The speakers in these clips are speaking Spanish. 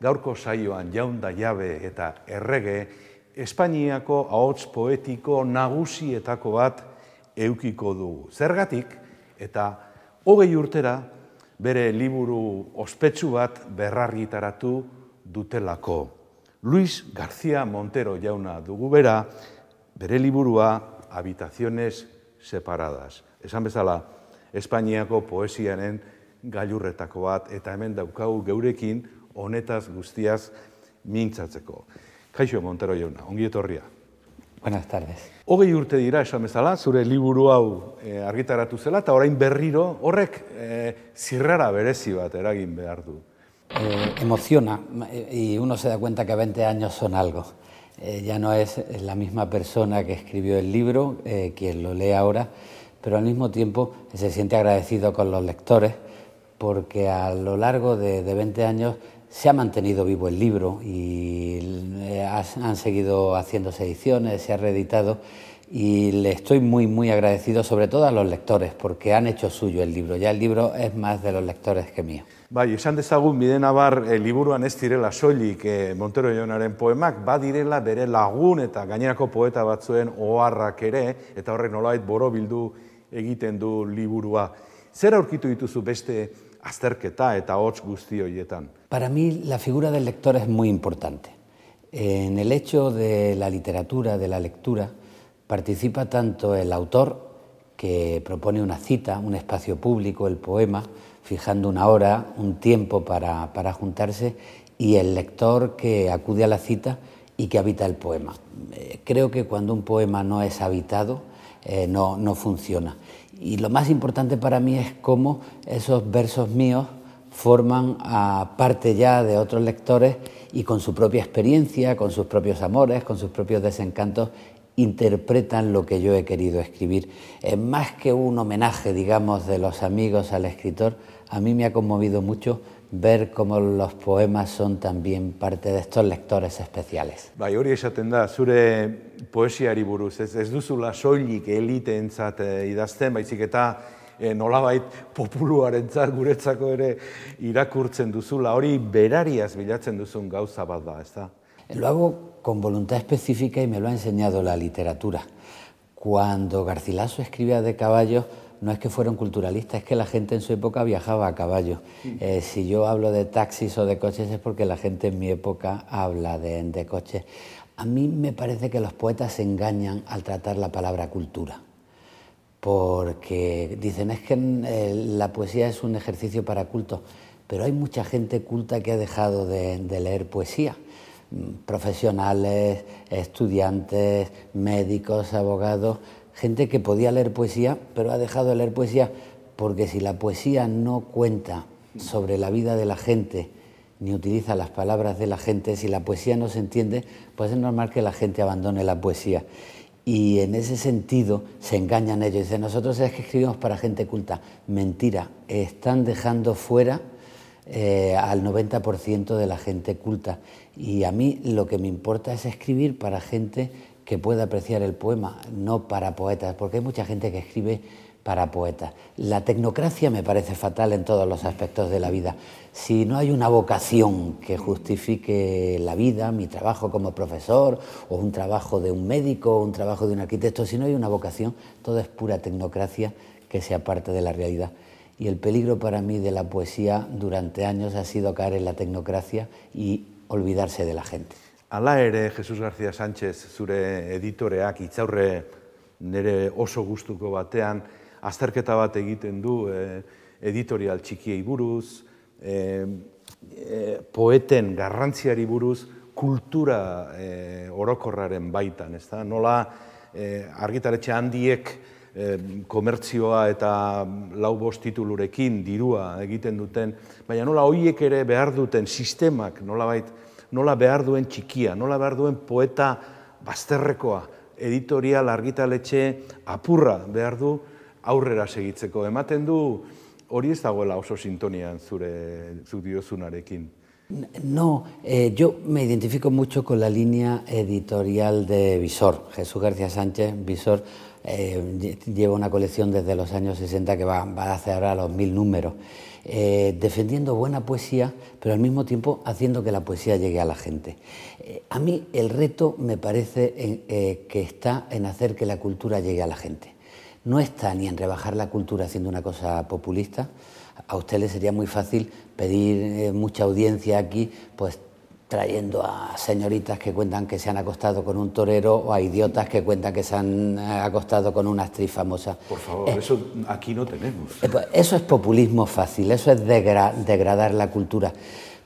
gaurko saioan jaunda jabe eta errege, Espainiako ahots poetiko nagusietako bat eukiko du. Zergatik eta hogei urtera bere liburu ospetsu bat berrarritaratu dutelako. Luis García Montero jauna dugu bera, bere liburua habitaziones separadas. Esan bezala, Espainiako poesianen gailurretako bat, eta hemen daukagu geurekin, honetaz guztiaz mintzatzeko. Kaixo Montero un ongi etorria. Buenas tardes. Hogei urte dira esan bezala, zure liburu hau e, argitaratu zela, eta orain berriro horrek e, zirrara berezi bat eragin behar eh, emociona y uno se da cuenta que 20 años son algo. ya no es la misma persona que escribió el libro, quien lo lee ahora, pero al mismo tiempo se siente agradecido con los lectores porque a lo largo de 20 años se ha mantenido vivo el libro y eh, han seguido haciéndose ediciones, se ha reeditado y le estoy muy, muy agradecido, sobre todo a los lectores, porque han hecho suyo el libro. Ya el libro es más de los lectores que mío. Bai, esan dezagun bide nabar eh, liburuan ez direla soilik e, Montero Jonaren poemak, badirela bere lagun eta gainerako poeta batzuen oharrak ere, eta horrek nolait boro egiten du liburua. Zer aurkitu dituzu beste Para mí la figura del lector es muy importante. En el hecho de la literatura, de la lectura, participa tanto el autor, que propone una cita, un espacio público, el poema, fijando una hora, un tiempo para, juntarse, y el lector que acude a la cita y que habita el poema. Eh, creo que cuando un poema no es habitado, eh, no funciona. Y lo más importante para mí es cómo esos versos míos forman parte ya de otros lectores y con su propia experiencia, con sus propios amores, con sus propios desencantos, interpretan lo que yo he querido escribir. Es eh, más que un homenaje, digamos, de los amigos al escritor, a mí me ha conmovido mucho ver cómo los poemas son también parte de estos lectores especiales. Bai, hori esaten da, zure poesiari buruz, ez, ez duzula soilik elite eh, idazten, baizik eta eh, nolabait populuaren guretzako ere irakurtzen duzula, hori berariaz bilatzen duzun gauza bat da, ez da? Lo hago con voluntad específica y me lo ha enseñado la literatura. Cuando Garcilaso escribía de caballos, no es que fueron culturalistas, es que la gente en su época viajaba a caballo. Eh, si yo hablo de taxis o de coches es porque la gente en mi época habla de, coches. A mí me parece que los poetas se engañan al tratar la palabra cultura porque dicen es que eh, la poesía es un ejercicio para cultos, pero hay mucha gente culta que ha dejado de, leer poesía, mm, profesionales, estudiantes, médicos, abogados, gente que podía leer poesía, pero ha dejado de leer poesía porque si la poesía no cuenta sobre la vida de la gente, ni utiliza las palabras de la gente, si la poesía no se entiende, pues es normal que la gente abandone la poesía. Y en ese sentido se engañan ellos. Dicen, nosotros es que escribimos para gente culta. Mentira, están dejando fuera eh, al 90% de la gente culta. Y a mí lo que me importa es escribir para gente que pueda apreciar el poema, no para poetas, porque hay mucha gente que escribe para poetas. La tecnocracia me parece fatal en todos los aspectos de la vida. Si no hay una vocación que justifique la vida, mi trabajo como profesor, o un trabajo de un médico, o un trabajo de un arquitecto, si no hay una vocación, todo es pura tecnocracia que se aparte de la realidad. Y el peligro para mí de la poesía durante años ha sido caer en la tecnocracia y olvidarse de la gente. Ala ere, Jesus García Sánchez zure editoreak itzaurre nere oso gustuko batean azterketa bat egiten du e, editorial txikiei buruz, e, e, poeten garrantziari buruz, kultura e, orokorraren baitan, ezta? Nola e, argitaretxe handiek e, komertzioa eta lau bost titulurekin dirua egiten duten, baina nola hoiek ere behar duten sistemak nola nolabait nola behar duen txikia, nola behar duen poeta bazterrekoa, editorial argitaletxe apurra behar du aurrera segitzeko. Ematen du hori ez dagoela oso sintonian zure zudiozunarekin. No, eh, yo me identifico mucho con la línea editorial de Visor, Jesús García Sánchez, Visor, Eh, ...llevo lleva una colección desde los años 60 que va, a hacer ahora los mil números, eh, defendiendo buena poesía, pero al mismo tiempo haciendo que la poesía llegue a la gente. Eh, a mí el reto me parece que está en hacer que la cultura llegue a la gente. No está ni en rebajar la cultura haciendo una cosa populista. A ustedes sería muy fácil pedir mucha audiencia aquí, pues trayendo a señoritas que cuentan que se han acostado con un torero o a idiotas que cuentan que se han eh, acostado con una actriz famosa. Por favor, eh, eso aquí no tenemos. Eh, pues, eso es populismo fácil, eso es degradar la cultura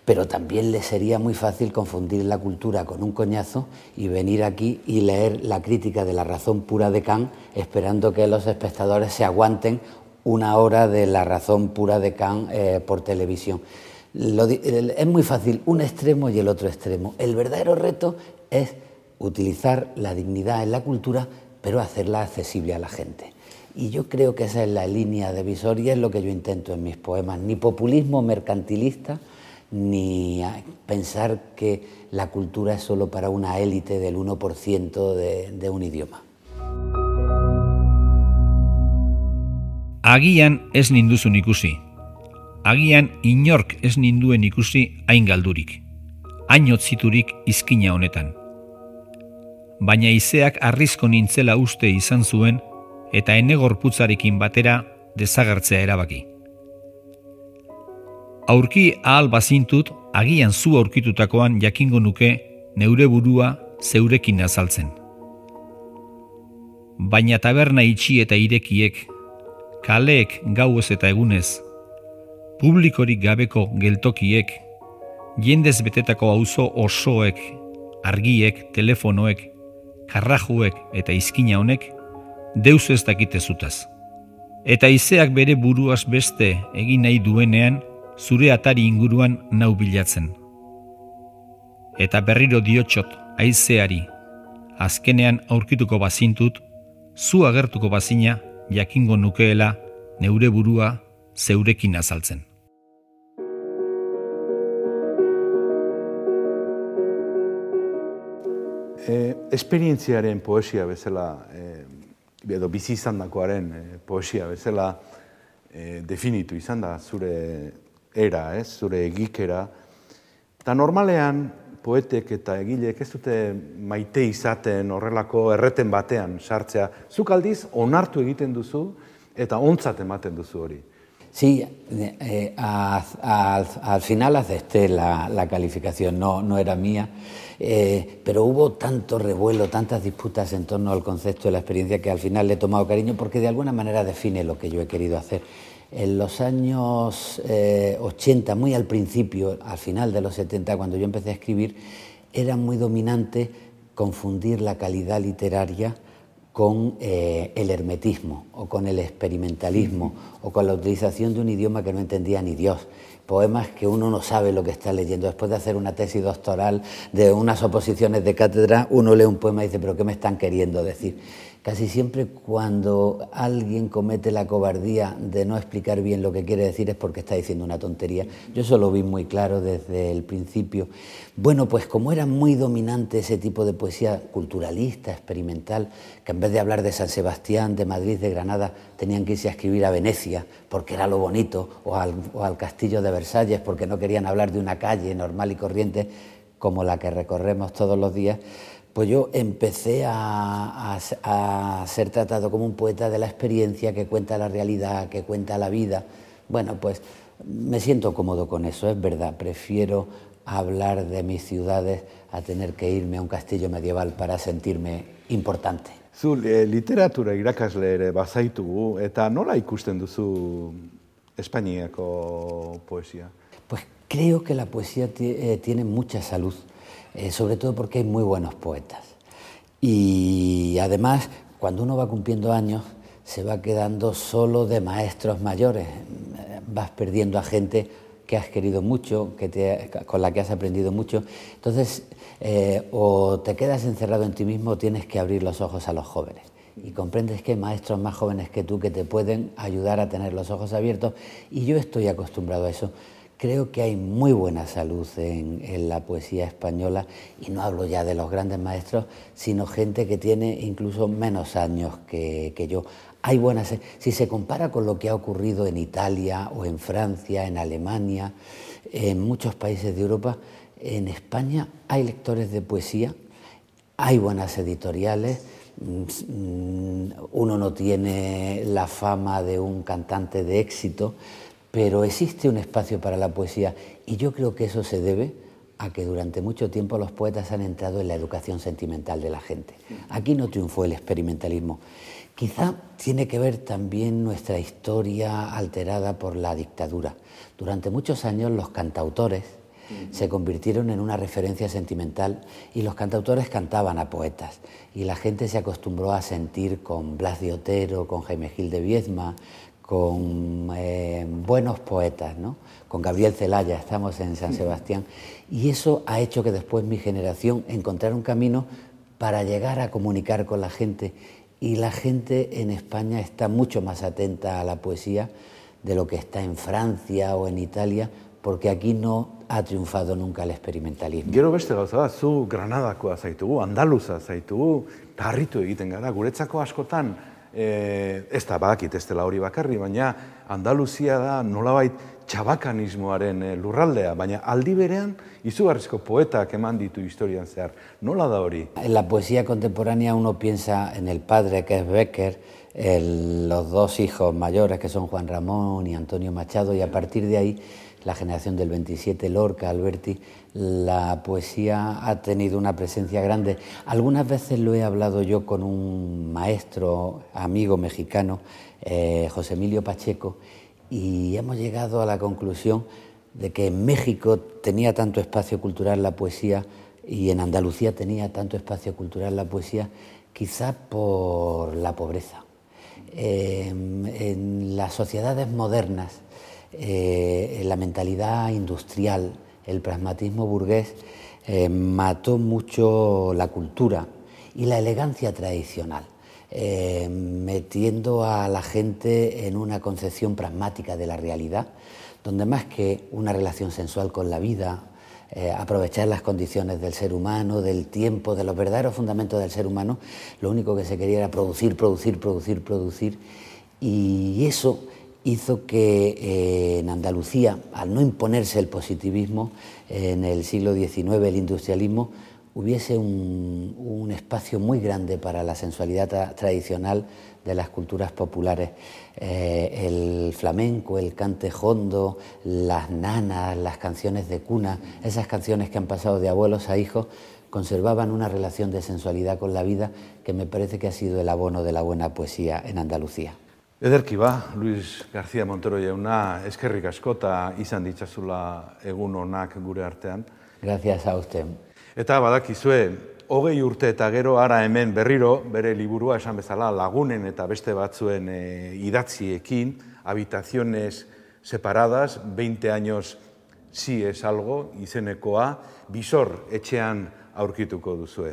pero también le sería muy fácil confundir la cultura con un coñazo y venir aquí y leer la crítica de la razón pura de Kant esperando que los espectadores se aguanten una hora de la razón pura de Kant por televisión es muy fácil un extremo y el otro extremo. El verdadero reto es utilizar la dignidad en la cultura, pero hacerla accesible a la gente. Y yo creo que esa es la línea divisoria, y es lo que yo intento en mis poemas. Ni populismo mercantilista, ni pensar que la cultura es solo para una élite del 1% de, un idioma. Agian es ninduzun ikusi, agian inork ez ninduen ikusi hain galdurik, hain otziturik izkina honetan. Baina izeak arrizko nintzela uste izan zuen eta ene gorputzarekin batera dezagertzea erabaki. Aurki ahal bazintut, agian zu aurkitutakoan jakingo nuke neure burua zeurekin azaltzen. Baina taberna itxi eta irekiek, kaleek gauez eta egunez publikorik gabeko geltokiek, jendez betetako auzo osoek, argiek, telefonoek, karrajuek eta izkina honek, deuz ez dakite zutaz. Eta izeak bere buruaz beste egin nahi duenean, zure atari inguruan nau bilatzen. Eta berriro diotxot, aizeari, azkenean aurkituko bazintut, zu agertuko bazina, jakingo nukeela, neure burua, zeurekin azaltzen. Eh, esperientziaren poesia bezala, eh, edo bizi izan dakoaren e, poesia bezala, eh, definitu izan da, zure era, eh, zure egikera. Eta normalean, poetek eta egileek ez dute maite izaten horrelako erreten batean sartzea. Zuk aldiz, onartu egiten duzu eta ontzat ematen duzu hori. Sí, eh, al final acepté la, la calificación, no, era mía, eh, pero hubo tanto revuelo, tantas disputas en torno al concepto de la experiencia que al final le he tomado cariño porque de alguna manera define lo que yo he querido hacer. En los años 80, eh, muy al principio, al final de los 70, cuando yo empecé a escribir, era muy dominante confundir la calidad literaria con eh, el hermetismo o con el experimentalismo o con la utilización de un idioma que no entendía ni Dios poemas que uno no sabe lo que está leyendo. Después de hacer una tesis doctoral de unas oposiciones de cátedra, uno lee un poema y dice, pero ¿qué me están queriendo decir? Casi siempre cuando alguien comete la cobardía de no explicar bien lo que quiere decir es porque está diciendo una tontería. Yo eso lo vi muy claro desde el principio. Bueno, pues como era muy dominante ese tipo de poesía culturalista, experimental, que en vez de hablar de San Sebastián, de Madrid, de Granada, tenían que irse a escribir a Venecia porque era lo bonito, o al, castillo de Versalles porque no querían hablar de una calle normal y corriente como la que recorremos todos los días, pues yo empecé a, a, ser tratado como un poeta de la experiencia que cuenta la realidad, que cuenta la vida. Bueno, pues me siento cómodo con eso, es verdad. Prefiero hablar de mis ciudades a tener que irme a un castillo medieval para sentirme importante. Zu e, literatura irakasle ere bazaitugu, eta nola ikusten duzu con poesía? Pues creo que la poesía eh, tiene mucha salud, eh, sobre todo porque hay muy buenos poetas. Y además, cuando uno va cumpliendo años, se va quedando solo de maestros mayores, vas perdiendo a gente que has querido mucho, que te, con la que has aprendido mucho. Entonces, eh, o te quedas encerrado en ti mismo, o tienes que abrir los ojos a los jóvenes. Y comprendes que hay maestros más jóvenes que tú que te pueden ayudar a tener los ojos abiertos. Y yo estoy acostumbrado a eso. Creo que hay muy buena salud en, en la poesía española, y no hablo ya de los grandes maestros, sino gente que tiene incluso menos años que, que yo hay buenas. ¿eh? Si se compara con lo que ha ocurrido en Italia o en Francia, en Alemania, en muchos países de Europa, en España hay lectores de poesía, hay buenas editoriales. Mm, uno no tiene la fama de un cantante de éxito, pero existe un espacio para la poesía y yo creo que eso se debe a que durante mucho tiempo los poetas han entrado en la educación sentimental de la gente. Aquí no triunfó el experimentalismo. Quizá tiene que ver también nuestra historia alterada por la dictadura. Durante muchos años los cantautores se convirtieron en una referencia sentimental y los cantautores cantaban a poetas y la gente se acostumbró a sentir con Blas de Otero, con Jaime Gil de Viezma, con eh, buenos poetas, ¿no? con Gabriel Celaya, estamos en San Sebastián, y eso ha hecho que después mi generación encontrara un camino para llegar a comunicar con la gente y la gente en España está mucho más atenta a la poesía de lo que está en Francia o en Italia, porque aquí no ha triunfado nunca el experimentalismo. Gero beste gauza da, zu Granadakoa zaitugu, Andaluza zaitugu, tarritu egiten gara, guretzako askotan, eh, ez da bakit, ez dela hori bakarri, baina Andaluzia da nolabait, txabakanismoaren eh, lurraldea, baina aldi berean izugarrizko poetak eman ditu historian ...no Nola da hori? En la poesía contemporánea uno piensa en el padre que es Becker, los dos hijos mayores que son Juan Ramón y Antonio Machado y a partir de ahí la generación del 27, Lorca, Alberti, la poesía ha tenido una presencia grande. Algunas veces lo he hablado yo con un maestro, amigo mexicano, eh, José Emilio Pacheco, y hemos llegado a la conclusión de que en México tenía tanto espacio cultural la poesía y en Andalucía tenía tanto espacio cultural la poesía, quizás por la pobreza. Em, en las sociedades modernas, eh, la mentalidad industrial, el pragmatismo burgués, eh, mató mucho la cultura y la elegancia tradicional. Eh, metiendo a la gente en una concepción pragmática de la realidad, donde más que una relación sensual con la vida, eh, aprovechar las condiciones del ser humano, del tiempo, de los verdaderos fundamentos del ser humano, lo único que se quería era producir, producir, producir, producir. Y eso hizo que eh, en Andalucía, al no imponerse el positivismo, en el siglo XIX el industrialismo hubiese un, espacio muy grande para la sensualidad tradicional de las culturas populares. Eh, el flamenco, el cante jondo, las nanas, las canciones de cuna, esas canciones que han pasado de abuelos a hijos, conservaban una relación de sensualidad con la vida que me parece que ha sido el abono de la buena poesía en Andalucía. Ederki Luis García Montero jauna, eskerrik izan ditzazula egun onak gure artean. Gracias a usted. Eta badakizue, hogei urte eta gero ara hemen berriro, bere liburua esan bezala lagunen eta beste batzuen e, idatziekin, habitaziones separadas, 20 años si es algo, izenekoa, bizor etxean aurkituko duzue.